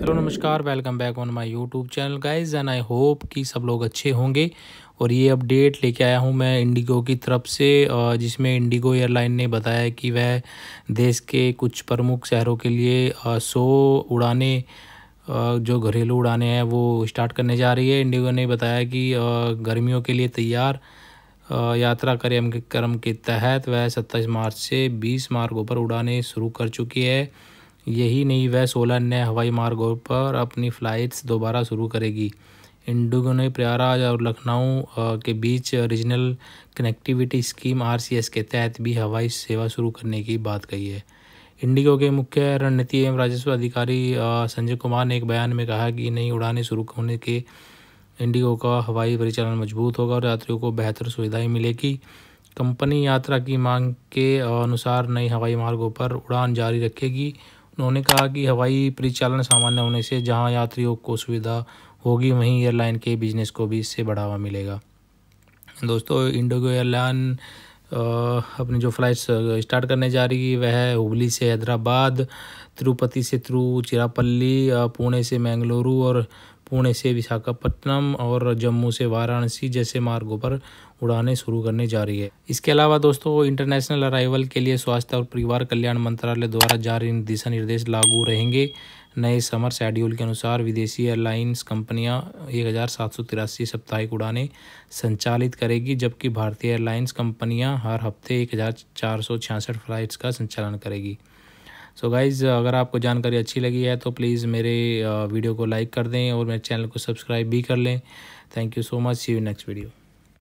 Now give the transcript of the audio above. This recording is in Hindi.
हेलो नमस्कार welcome back on my YouTube channel guys and I hope कि सब लोग अच्छे होंगे और ये अपडेट लेके आया हूँ मैं इंडिगो की तरफ से जिसमें इंडिगो एयरलाइन ने बताया कि वह देश के कुछ प्रमुख शहरों के लिए सौ उड़ाने जो घरेलू उड़ानें हैं वो स्टार्ट करने जा रही है इंडिगो ने बताया कि गर्मियों के लिए तैयार यात्रा कार्यक्रम के तहत वह सत्ताईस मार्च से बीस मार्गों पर उड़ाने शुरू कर चुकी है यही नहीं वह सोलह नए हवाई मार्गों पर अपनी फ़्लाइट्स दोबारा शुरू करेगी इंडिगो ने प्रयागराज और लखनऊ के बीच रीजनल कनेक्टिविटी स्कीम आर के तहत भी हवाई सेवा शुरू करने की बात कही है इंडिगो के मुख्य रणनीति एवं राजस्व अधिकारी संजय कुमार ने एक बयान में कहा कि नई उड़ानें शुरू होने के इंडिगो का हवाई परिचालन मजबूत होगा और यात्रियों को बेहतर सुविधाएं मिलेगी कंपनी यात्रा की मांग के अनुसार नई हवाई मार्गों पर उड़ान जारी रखेगी उन्होंने कहा कि हवाई परिचालन सामान्य होने से जहां यात्रियों को सुविधा होगी वहीं एयरलाइन के बिजनेस को भी इससे बढ़ावा मिलेगा दोस्तों इंडोगो एयरलाइन अपनी जो फ्लाइट स्टार्ट करने जा रही है वह हुबली से हैदराबाद तिरुपति से चिरापल्ली पुणे से मैंगलुरु और पुणे से विशाखापट्टनम और जम्मू से वाराणसी जैसे मार्गों पर उड़ानें शुरू करने जा रही है इसके अलावा दोस्तों इंटरनेशनल अराइवल के लिए स्वास्थ्य और परिवार कल्याण मंत्रालय द्वारा जारी दिशा निर्देश लागू रहेंगे नए समर शेड्यूल के अनुसार विदेशी एयरलाइंस कंपनियां एक हज़ार सात सौ तिरासी साप्ताहिक उड़ानें संचालित करेगी जबकि भारतीय एयरलाइंस कंपनियां हर हफ्ते एक हज़ार चार सौ छियासठ फ्लाइट्स का संचालन करेगी सो so गाइज़ अगर आपको जानकारी अच्छी लगी है तो प्लीज़ मेरे वीडियो को लाइक कर दें और मेरे चैनल को सब्सक्राइब भी कर लें thank you so much see you next video